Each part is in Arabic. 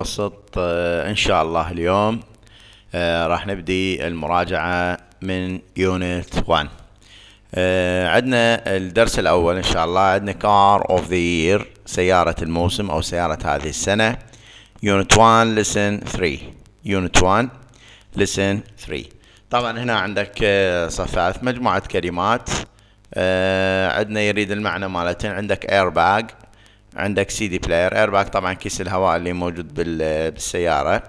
وسط آه، ان شاء الله اليوم آه، راح نبدي المراجعة من يونت 1 آه، عندنا الدرس الاول ان شاء الله عندنا كار اوف ذا يير سيارة الموسم او سيارة هذه السنة يونت 1 لسن 3 يونت 1 لسن 3 طبعا هنا عندك صفات مجموعة كلمات عندنا يريد المعنى مالتين عندك اير باج عندك سي دي بلاير ايرباك طبعا كيس الهواء اللي موجود بالسيارة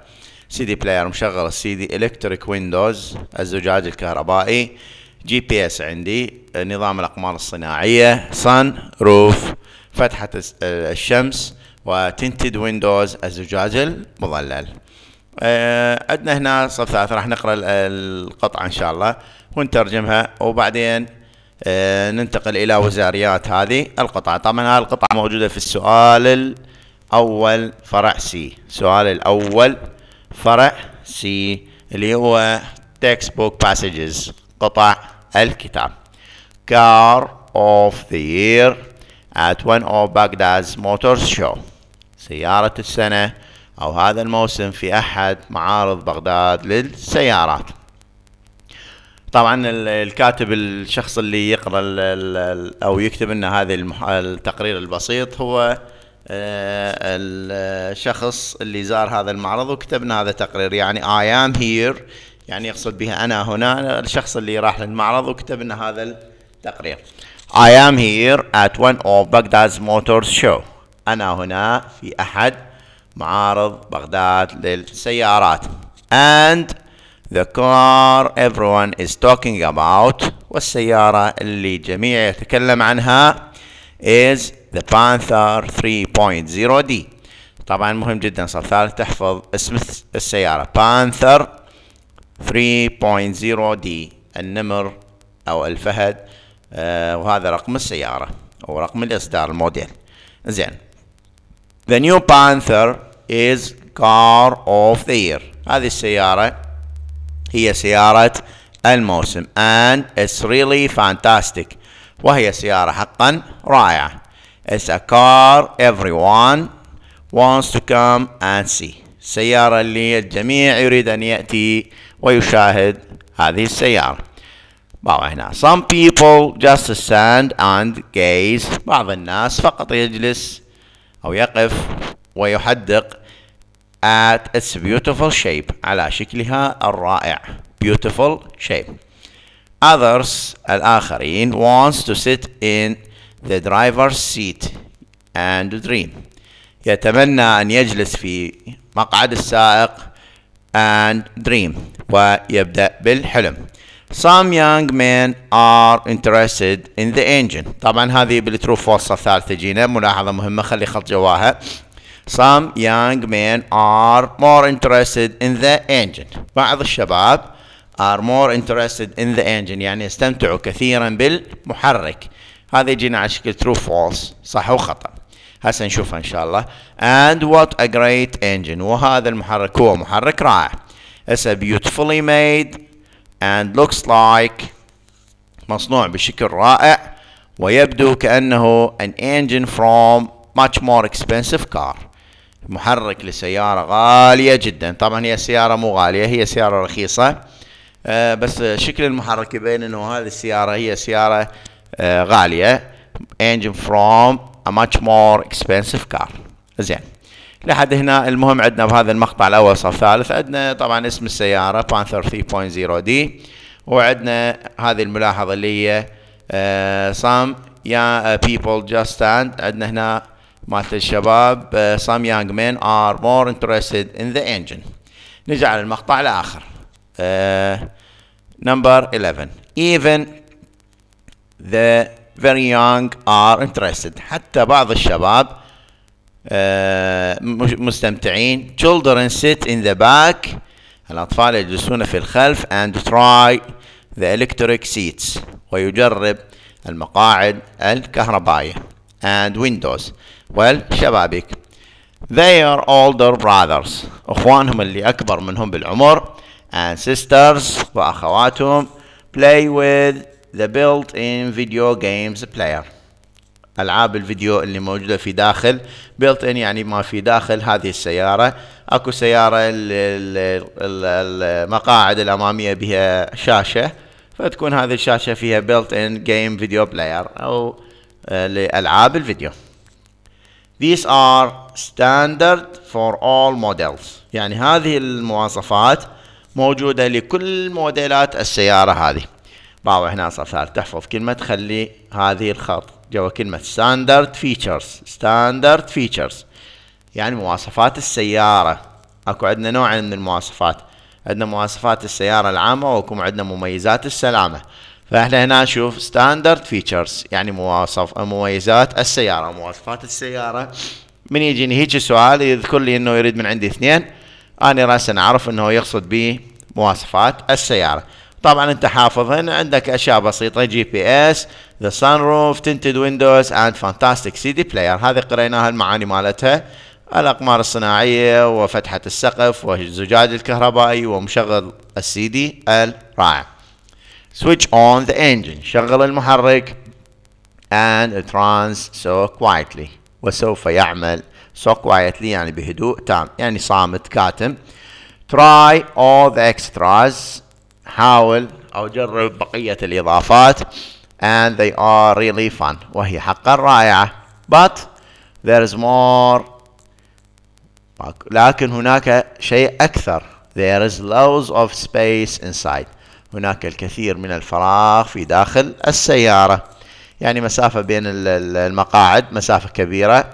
سي دي بلاير مشغل السي دي الكتريك ويندوز الزجاج الكهربائي جي بي اس عندي نظام الاقمار الصناعية صن روف فتحة الشمس وتنتد ويندوز الزجاج المظلل آه، عندنا هنا صف ثلاثة راح نقرا القطعة ان شاء الله ونترجمها وبعدين آه، ننتقل إلى وزاريات هذه القطعة طبعا هاي القطعة موجودة في السؤال الأول فرع سي السؤال الأول فرع سي اللي هو تكست بوك passages قطع الكتاب car of the year at one of Baghdad's motor show سيارة السنة أو هذا الموسم في أحد معارض بغداد للسيارات طبعا الكاتب الشخص اللي يقرا ال ال او يكتب لنا هذا التقرير البسيط هو آه، الشخص اللي زار هذا المعرض وكتبنا هذا التقرير يعني اي ام هير يعني يقصد بها أنا هنا الشخص اللي راح للمعرض وكتب لنا هذا التقرير اي ام هير ات ون اوف بغداد موتور شو أنا هنا في أحد معارض بغداد للسيارات and The car everyone is talking about والسيارة اللي جميع يتكلم عنها is the Panther 3.0 D طبعا مهم جدا ثالث تحفظ اسم السيارة Panther 3.0 D النمر أو الفهد آه وهذا رقم السيارة أو رقم الإصدار الموديل زين The new Panther is car of the year هذه السيارة هي سيارة الموسم and it's really fantastic وهي سيارة حقا رائعة It's a car everyone wants to come and see سيارة اللي الجميع يريد أن يأتي ويشاهد هذه السيارة بعض هنا Some people just stand and gaze بعض الناس فقط يجلس أو يقف ويحدق at its beautiful shape على شكلها الرائع beautiful shape others الآخرين wants to sit in the driver's seat and dream يتمنى أن يجلس في مقعد السائق and dream ويبدأ بالحلم Some young men are interested in the engine طبعا هذه بالترو فورس الثالثة جينا ملاحظة مهمة خلي خط جواها Some young men are more interested in the engine. بعض الشباب are more interested in the engine يعني يستمتعوا كثيرا بالمحرك. هذا يجينا على شكل true false صح وخطأ. هسه نشوفها ان شاء الله. And what a great engine وهذا المحرك هو محرك رائع. It's a beautifully made and looks like مصنوع بشكل رائع ويبدو كأنه an engine from much more expensive car محرك لسيارة غالية جدا طبعا هي سيارة مو غالية هي سيارة رخيصة آه بس شكل المحرك يبين انه هذه السيارة هي سيارة آه غالية engine from a much more expensive car زين لحد هنا المهم عندنا بهذا المقطع الاول صف ثالث عندنا طبعا اسم السيارة Panther 3.0 دي وعندنا هذه الملاحظة اللي هي آه some young people just stand عندنا هنا مالت الشباب some young men are more interested in the engine نجي على المقطع الآخر number 11 even the very young are interested حتى بعض الشباب مستمتعين children sit in the back الأطفال يجلسون في الخلف and try the electric seats ويجرب المقاعد الكهربائية and windows والشبابيك They are older brothers أخوانهم اللي أكبر منهم بالعمر and sisters وأخواتهم play with the built-in video games player ألعاب الفيديو اللي موجودة في داخل built-in يعني ما في داخل هذه السيارة أكو سيارة المقاعد الأمامية بها شاشة فتكون هذه الشاشة فيها built-in game video player أو آه، لألعاب الفيديو These are standard for all models يعني هذه المواصفات موجودة لكل موديلات السيارة هذه باوع هنا صفار تحفظ كلمة تخلي هذه الخط جوا كلمة standard features standard features يعني مواصفات السيارة اكو عندنا نوعين من المواصفات عندنا مواصفات السيارة العامة وكم عندنا مميزات السلامة فاحنا هنا نشوف ستاندرد فيتشرز يعني مواصف مميزات السيارة مواصفات السيارة من يجيني هيك سؤال يذكر لي انه يريد من عندي اثنين انا راسا اعرف انه يقصد به مواصفات السيارة طبعا انت حافظهن عندك اشياء بسيطة جي بي اس ذا سان روف تنتد ويندوز اند فانتاستيك سي دي بلاير هذه قريناها المعاني مالتها الأقمار الصناعية وفتحة السقف والزجاج الكهربائي ومشغل السي دي الرائع switch on the engine شغل المحرك and it runs so quietly وسوف يعمل so quietly يعني بهدوء تام يعني صامت كاتم try all the extras حاول أو جرب بقية الإضافات and they are really fun وهي حقا رائعة but there is more لكن هناك شيء أكثر there is loads of space inside هناك الكثير من الفراغ في داخل السيارة يعني مسافة بين المقاعد مسافة كبيرة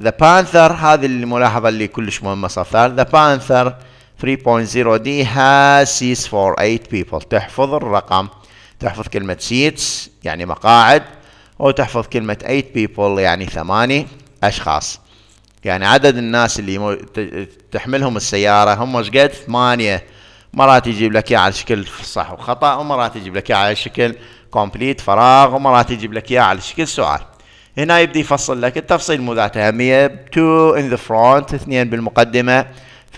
ذا uh, بانثر هذه الملاحظة اللي كلش مهمة صفار ذا بانثر 3.0 دي has seats for 8 people تحفظ الرقم تحفظ كلمة seats يعني مقاعد وتحفظ كلمة 8 people يعني ثماني أشخاص يعني عدد الناس اللي تحملهم السيارة هم ايش قد؟ ثمانية مرات يجيب لك اياه على شكل صح وخطا ومرات يجيب لك اياه على شكل كومبليت فراغ ومرات يجيب لك اياه على شكل سؤال هنا يبدي يفصل لك التفصيل مو ذات اهميه 2 ان ذا فرونت اثنين بالمقدمه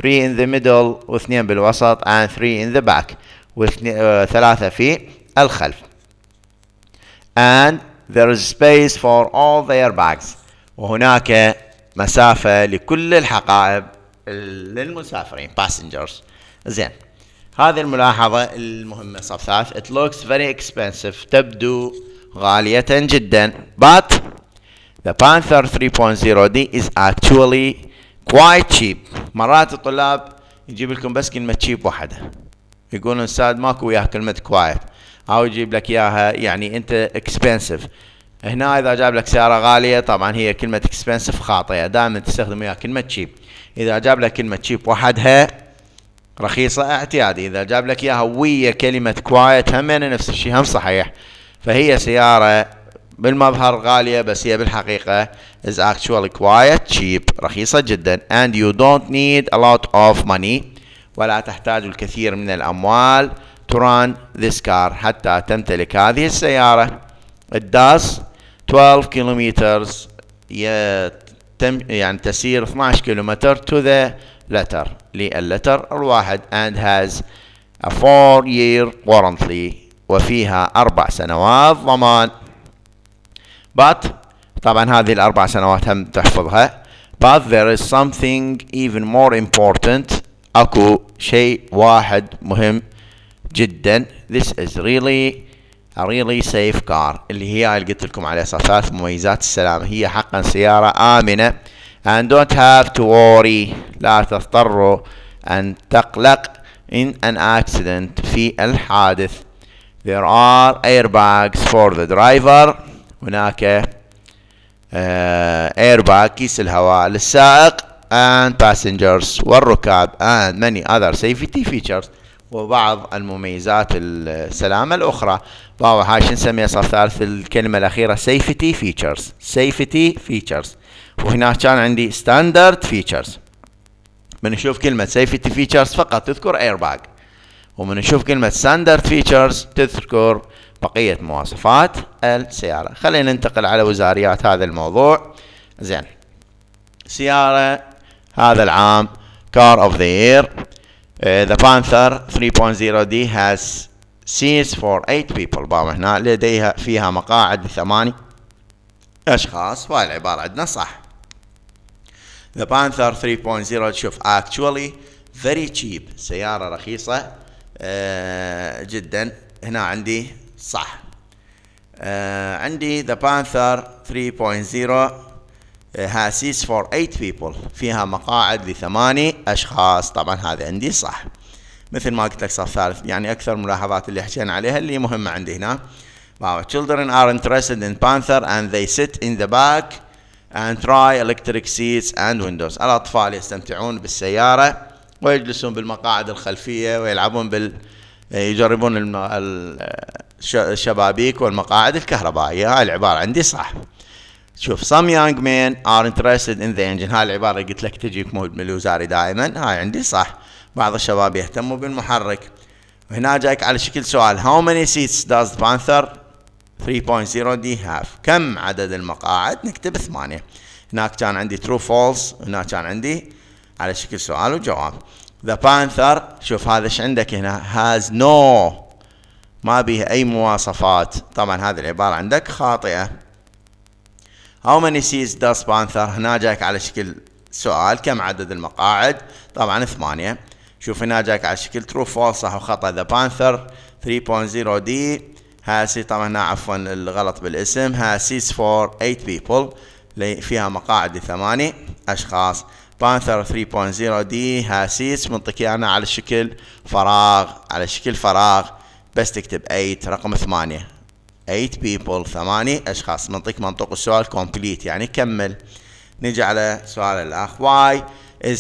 3 ان ذا ميدل واثنين بالوسط and 3 ان ذا باك وثلاثة في الخلف and there is space for all their bags وهناك مسافة لكل الحقائب للمسافرين passengers زين هذه الملاحظة المهمة صف ثالث it looks very expensive تبدو غالية جدا but the Panther 3.0D is actually quite cheap مرات الطلاب يجيب لكم بس كلمة cheap واحدة يقولون ساد ماكو وياها كلمة quiet او يجيب لك اياها يعني انت expensive هنا اذا جاب لك سيارة غالية طبعا هي كلمة expensive خاطئة دائما تستخدم وياها كلمة cheap اذا جاب لك كلمة cheap وحدها رخيصة اعتيادي إذا جاب لك إياها ويا كلمة كوايت همين يعني نفس الشيء هم صحيح فهي سيارة بالمظهر غالية بس هي بالحقيقة is actually quiet cheap رخيصة جدا and you don't need a lot of money ولا تحتاج الكثير من الأموال to run this car حتى تمتلك هذه السيارة it does 12 kilometers يعني تسير 12 كيلومتر to the letter للتر الواحد and has a four year warranty وفيها أربع سنوات ضمان but طبعا هذه الأربع سنوات هم تحفظها but there is something even more important أكو شيء واحد مهم جدا this is really a really safe car اللي هي اللي قلت لكم عليها ثلاث مميزات السلامة هي حقا سيارة آمنة and don't have to worry لا تضطر أن تقلق in an accident في الحادث there are airbags for the driver هناك airbag كيس الهواء للسائق and passengers والركاب and many other safety features وبعض المميزات السلامة الأخرى باو هاش نسميها صف ثالث الكلمة الأخيرة safety features safety features وهناك كان عندي standard features من نشوف كلمة سيفتي فيتشرز فقط تذكر airbag ومن نشوف كلمة ساندرد فيتشرز تذكر بقية مواصفات السيارة خلينا ننتقل على وزاريات هذا الموضوع زين سيارة هذا العام car of the اير ذا بانثر 30 دي has seats for 8 people باو هنا لديها فيها مقاعد لثماني أشخاص وهاي العبارة عندنا صح The Panther 3.0 تشوف actually very cheap سيارة رخيصة آه جدا هنا عندي صح آه عندي The Panther 3.0 has آه، seats for 8 people فيها مقاعد لثماني أشخاص طبعا هذا عندي صح مثل ما قلت لك صف ثالث يعني أكثر الملاحظات اللي حكينا عليها اللي مهمة عندي هنا Wow, children are interested in Panther and they sit in the back and try electric seats and windows الأطفال يستمتعون بالسيارة ويجلسون بالمقاعد الخلفية ويلعبون بال يجربون الشبابيك والمقاعد الكهربائية هاي العبارة عندي صح شوف some young men are interested in the engine هاي العبارة قلت لك تجيك من الوزاري دائما هاي عندي صح بعض الشباب يهتموا بالمحرك وهنا جايك على شكل سؤال how many seats does the panther 3.0 دي هاف كم عدد المقاعد نكتب 8 هناك كان عندي ترو فولس هناك كان عندي على شكل سؤال وجواب ذا بانثر شوف هذا ايش عندك هنا هاز نو no. ما به اي مواصفات طبعا هذه العباره عندك خاطئه هاو many seeds does panther هنا جايك على شكل سؤال كم عدد المقاعد طبعا ثمانية شوف هنا جاك على شكل ترو فولس صح وخطأ ذا بانثر 3.0 دي هاسي طبعا هنا عفوا الغلط بالاسم هاسيس فور 8 بيبل فيها مقاعد لثماني اشخاص بانثر 3.0 دي هاسيس منطق انا على شكل فراغ على شكل فراغ بس تكتب 8 رقم 8 8 بيبل 8 اشخاص منطق منطوق السؤال كومبليت يعني كمل نجي على سؤال الاخ واي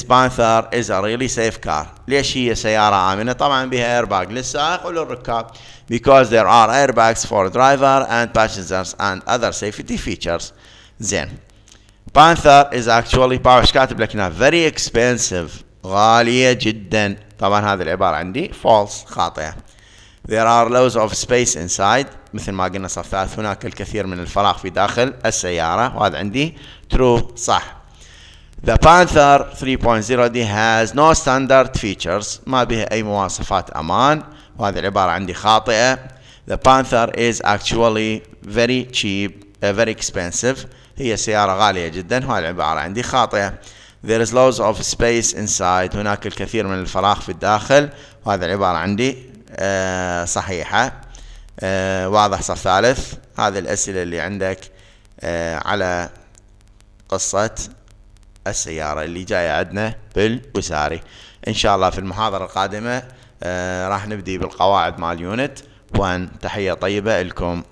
بانثر از ريلي سيف كار ليش هي سيارة آمنة طبعا بها ايرباك للسائق وللركاب because there are airbags for driver and passengers and other safety features زين Panther is actually power ايش كاتب لك هنا very expensive غالية جدا طبعا هذه العبارة عندي false خاطئة There are loads of space inside مثل ما قلنا صف ثالث هناك الكثير من الفراغ في داخل السيارة وهذا عندي true صح The Panther 3.0 دي has no standard features ما بها أي مواصفات أمان وهذه العبارة عندي خاطئة The Panther is actually very cheap uh, very expensive هي سيارة غالية جدا وهذه العبارة عندي خاطئة There is loads of space inside هناك الكثير من الفراغ في الداخل وهذه العبارة عندي uh, صحيحة uh, واضح صف ثالث هذه الأسئلة اللي عندك uh, على قصة السيارة اللي جاية عندنا بالوساري ان شاء الله في المحاضرة القادمة آه راح نبدي بالقواعد مال اليونت وان تحية طيبة لكم